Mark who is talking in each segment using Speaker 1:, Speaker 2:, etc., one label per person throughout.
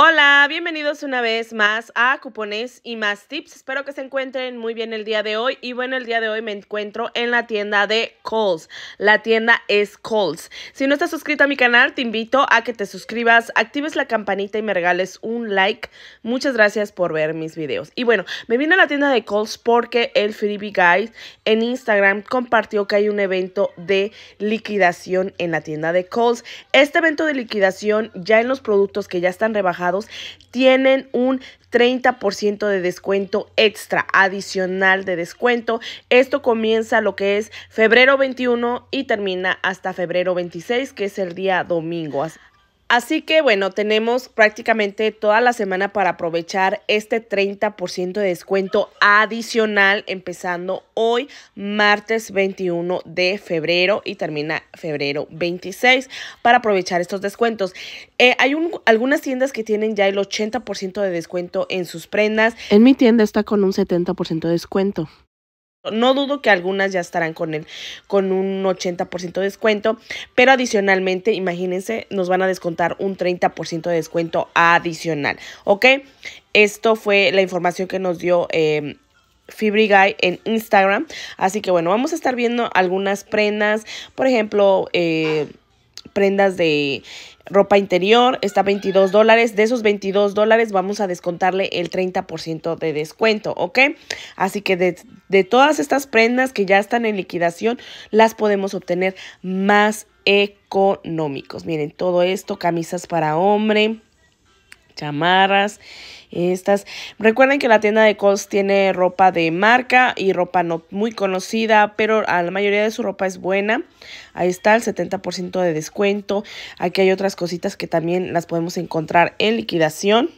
Speaker 1: Hola, bienvenidos una vez más a Cupones y más tips. Espero que se encuentren muy bien el día de hoy. Y bueno, el día de hoy me encuentro en la tienda de Kohl's. La tienda es Kohl's. Si no estás suscrito a mi canal, te invito a que te suscribas, actives la campanita y me regales un like. Muchas gracias por ver mis videos. Y bueno, me vine a la tienda de Kohl's porque el Freebie Guys en Instagram compartió que hay un evento de liquidación en la tienda de Kohl's. Este evento de liquidación ya en los productos que ya están rebajados tienen un 30% de descuento extra, adicional de descuento. Esto comienza lo que es febrero 21 y termina hasta febrero 26, que es el día domingo. Así que bueno, tenemos prácticamente toda la semana para aprovechar este 30% de descuento adicional empezando hoy, martes 21 de febrero y termina febrero 26 para aprovechar estos descuentos. Eh, hay algunas tiendas que tienen ya el 80% de descuento en sus prendas. En mi tienda está con un 70% de descuento. No dudo que algunas ya estarán con él con un 80% de descuento, pero adicionalmente, imagínense, nos van a descontar un 30% de descuento adicional, ¿ok? Esto fue la información que nos dio... Eh, en Instagram. Así que bueno, vamos a estar viendo algunas prendas. Por ejemplo, eh, prendas de ropa interior, está 22 dólares. De esos 22 dólares vamos a descontarle el 30% de descuento, ¿ok? Así que de, de, todas estas prendas que ya están en liquidación, las podemos obtener más económicos. Miren, todo esto, camisas para hombre, chamarras, estas. Recuerden que la tienda de Kohl's tiene ropa de marca y ropa no muy conocida, pero a la mayoría de su ropa es buena. Ahí está el 70% de descuento. Aquí hay otras cositas que también las podemos encontrar en liquidación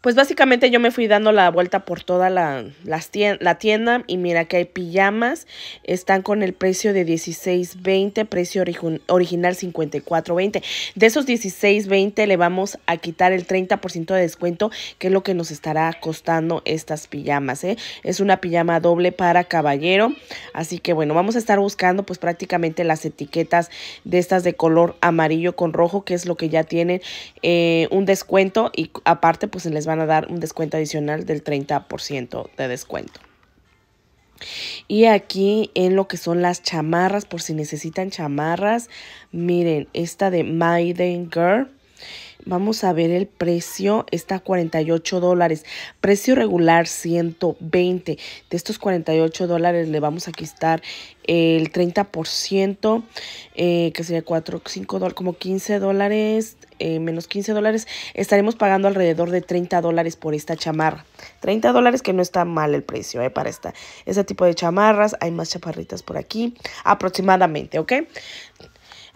Speaker 1: pues básicamente yo me fui dando la vuelta por toda la, tienda, la tienda y mira que hay pijamas, están con el precio de 16.20, precio original 54.20. De esos 16.20 le vamos a quitar el 30% de descuento, que es lo que nos estará costando estas pijamas. ¿eh? Es una pijama doble para caballero, así que bueno, vamos a estar buscando pues prácticamente las etiquetas de estas de color amarillo con rojo, que es lo que ya tienen eh, un descuento y aparte pues les van a dar un descuento adicional del 30% de descuento. Y aquí en lo que son las chamarras, por si necesitan chamarras, miren, esta de Maiden Girl Vamos a ver el precio, está a 48 dólares, precio regular 120. De estos 48 dólares le vamos a quitar el 30%, eh, que sería 4, 5 dólares, como 15 dólares, menos 15 dólares. Estaremos pagando alrededor de 30 dólares por esta chamarra. 30 dólares que no está mal el precio eh, para esta, este tipo de chamarras. Hay más chaparritas por aquí, aproximadamente, ¿ok?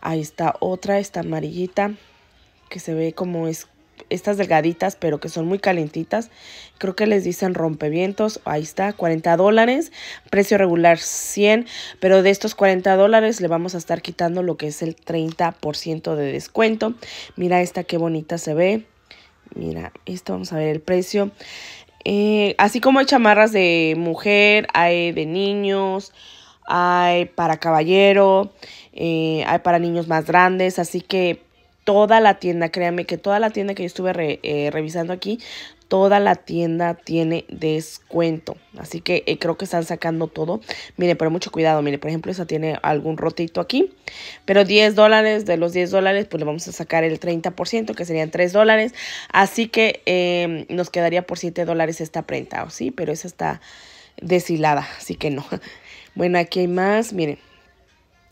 Speaker 1: Ahí está otra, esta amarillita que se ve como es, estas delgaditas, pero que son muy calentitas. Creo que les dicen rompevientos. Ahí está, 40 dólares. Precio regular 100, pero de estos 40 dólares le vamos a estar quitando lo que es el 30% de descuento. Mira esta, qué bonita se ve. Mira, esto vamos a ver el precio. Eh, así como hay chamarras de mujer, hay de niños, hay para caballero, eh, hay para niños más grandes. Así que toda la tienda, créanme que toda la tienda que yo estuve eh, revisando aquí, toda la tienda tiene descuento. Así que eh, creo que están sacando todo. Mire, pero mucho cuidado. Mire, por ejemplo, esa tiene algún rotito aquí. Pero 10 dólares, de los 10 dólares, pues le vamos a sacar el 30%, que serían 3 dólares. Así que em, nos quedaría por 7 dólares esta prenda, ¿sí? Pero esa está deshilada, así que no. Bueno, aquí hay más, miren.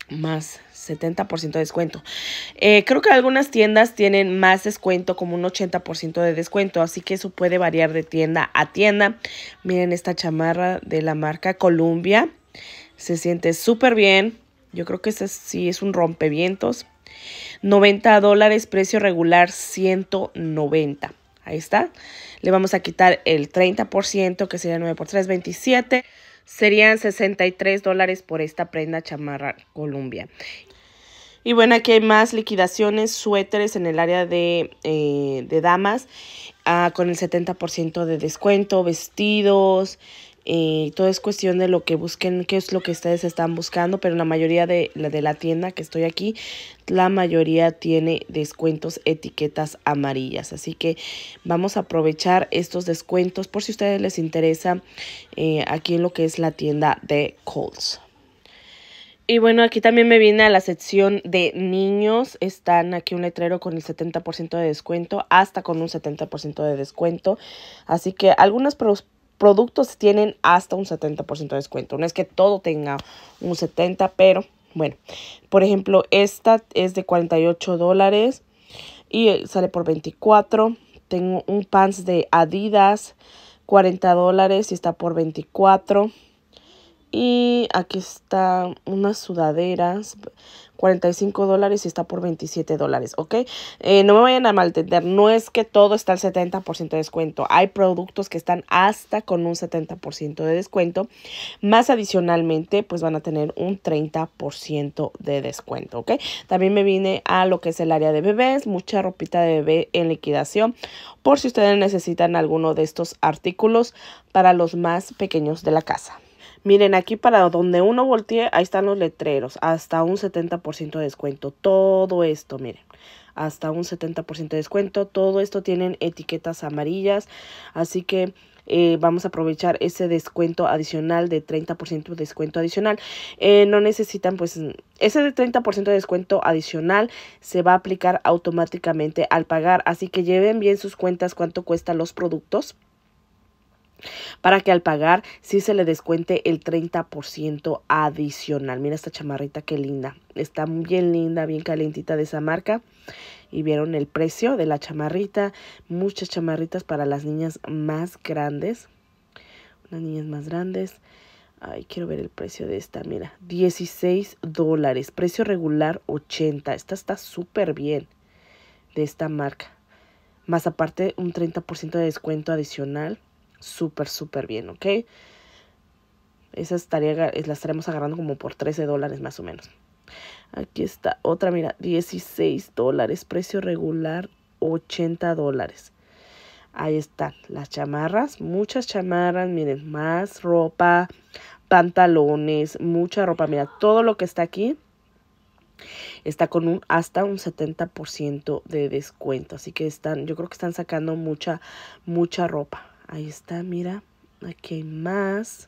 Speaker 1: Más 70% de descuento. Eh, creo que algunas tiendas tienen más descuento, como un 80% de descuento, así que eso puede variar de tienda a tienda. Miren esta chamarra de la marca Columbia. Se siente súper bien. Yo creo que este sí es un rompevientos. 90 dólares, precio regular 190. Ahí está. Le vamos a quitar el 30%, que sería 9 por 3, 27. Serían 63 dólares por esta prenda chamarra Columbia. Y bueno, aquí hay más liquidaciones, suéteres en el área de, eh, damas ah, con el 70% de descuento, vestidos, eh, todo es cuestión de lo que busquen, qué es lo que ustedes están buscando, pero la mayoría de la, de la tienda que estoy aquí, la mayoría tiene descuentos etiquetas amarillas. Así que vamos a aprovechar estos descuentos por si a ustedes les interesa eh, aquí en lo que es la tienda de Coles. Y bueno, aquí también me viene a la sección de niños. Están aquí un letrero con el 70% de descuento, hasta con un 70% de descuento. Así que algunos productos tienen hasta un 70% de descuento. No es que todo tenga un 70%, pero bueno. Por ejemplo, esta es de 48 dólares y sale por 24. Tengo un pants de Adidas, 40 dólares y está por 24. Y aquí está unas sudaderas, 45 dólares y está por 27 dólares, ¿ok? Eh, no me vayan a malentender, no es que todo está al 70% de descuento. Hay productos que están hasta con un 70% de descuento. Más adicionalmente, pues van a tener un 30% de descuento, ¿ok? También me vine a lo que es el área de bebés, mucha ropita de bebé en liquidación. Por si ustedes necesitan alguno de estos artículos para los más pequeños de la casa. Miren, aquí para donde uno voltee, ahí están los letreros, hasta un 70% de descuento. Todo esto, miren, hasta un 70% de descuento. Todo esto tienen etiquetas amarillas, así que eh, vamos a aprovechar ese descuento adicional de 30% de descuento adicional. Eh, no necesitan, pues, ese de 30% de descuento adicional se va a aplicar automáticamente al pagar. Así que lleven bien sus cuentas cuánto cuestan los productos para que al pagar sí se le descuente el 30% adicional. Mira esta chamarrita, qué linda. Está bien linda, bien calentita de esa marca. Y vieron el precio de la chamarrita. Muchas chamarritas para las niñas más grandes. Unas niñas más grandes. Ay, quiero ver el precio de esta, mira. 16 dólares. Precio regular 80. Esta está súper bien de esta marca. Más aparte un 30% de descuento adicional súper, súper bien, ¿ok? Esas estaría, las estaremos agarrando como por 13 dólares más o menos. Aquí está otra, mira, 16 dólares, precio regular 80 dólares. Ahí están las chamarras, muchas chamarras, miren, más ropa, pantalones, mucha ropa, mira, todo lo que está aquí está con un hasta un 70% de descuento, así que están, yo creo que están sacando mucha mucha ropa. Ahí está, mira. Aquí hay más.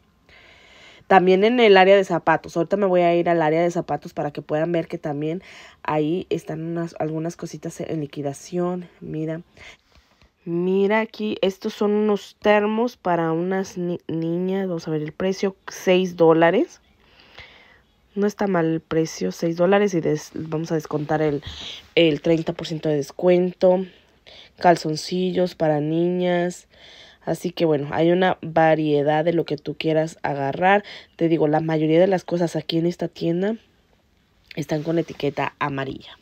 Speaker 1: También en el área de zapatos. Ahorita me voy a ir al área de zapatos para que puedan ver que también ahí están unas, algunas cositas en liquidación. Mira. Mira aquí, estos son unos termos para unas niñas. Vamos a ver el precio, 6 dólares. No está mal el precio, 6 dólares y vamos a descontar el, el 30% de descuento. Calzoncillos para niñas. Así que bueno, hay una variedad de lo que tú quieras agarrar. Te digo, la mayoría de las cosas aquí en esta tienda están con etiqueta amarilla.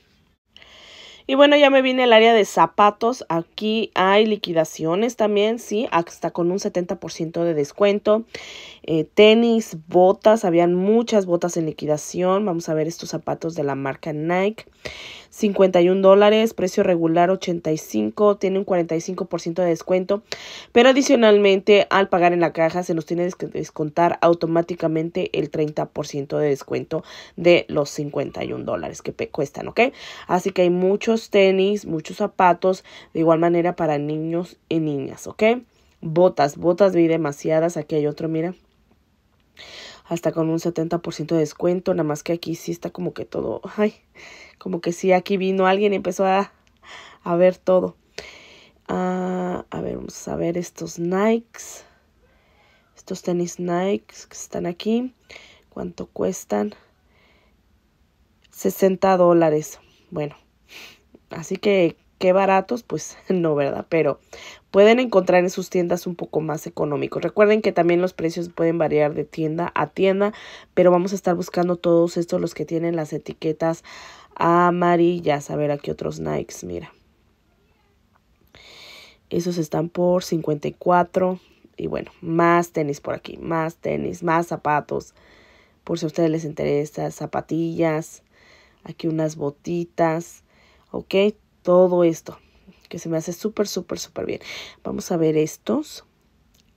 Speaker 1: Y bueno, ya me vine al área de zapatos. Aquí hay liquidaciones también, sí, hasta con un 70% de descuento. Eh, tenis, botas, habían muchas botas en liquidación. Vamos a ver estos zapatos de la marca Nike. 51 dólares, precio regular 85, tiene un 45% de descuento. Pero adicionalmente, al pagar en la caja, se nos tiene que descontar automáticamente el 30% de descuento de los 51 dólares que cuestan, ¿ok? Así que hay muchos tenis, muchos zapatos, de igual manera para niños y niñas, ¿ok? Botas, botas vi demasiadas, aquí hay otro, mira. Hasta con un 70% de descuento, nada más que aquí sí está como que todo, ay, como que sí, aquí vino alguien y empezó a, a ver todo. Ah, a ver, vamos a ver estos Nikes. Estos tenis Nikes que están aquí. ¿Cuánto cuestan? 60 dólares. Bueno, Así que qué baratos, pues no, ¿verdad? Pero pueden encontrar en sus tiendas un poco más económicos. Recuerden que también los precios pueden variar de tienda a tienda, pero vamos a estar buscando todos estos, los que tienen las etiquetas amarillas. A ver, aquí otros Nikes, mira. Esos están por 54. Y bueno, más tenis por aquí, más tenis, más zapatos. Por si a ustedes les interesa, zapatillas. Aquí unas botitas ¿Ok? Todo esto, que se me hace súper, súper, súper bien. Vamos a ver estos.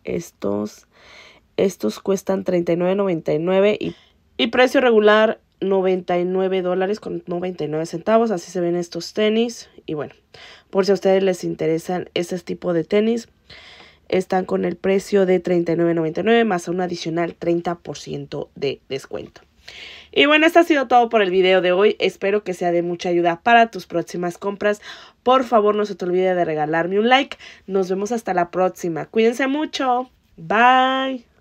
Speaker 1: Estos, estos cuestan $39.99 y, y precio regular 99 dólares con 99 centavos. Así se ven estos tenis. Y bueno, por si a ustedes les interesan este tipo de tenis, están con el precio de $39.99 más un adicional 30% de descuento. Y bueno, esto ha sido todo por el video de hoy. Espero que sea de mucha ayuda para tus próximas compras. Por favor, no se te olvide de regalarme un like. Nos vemos hasta la próxima. Cuídense mucho. Bye.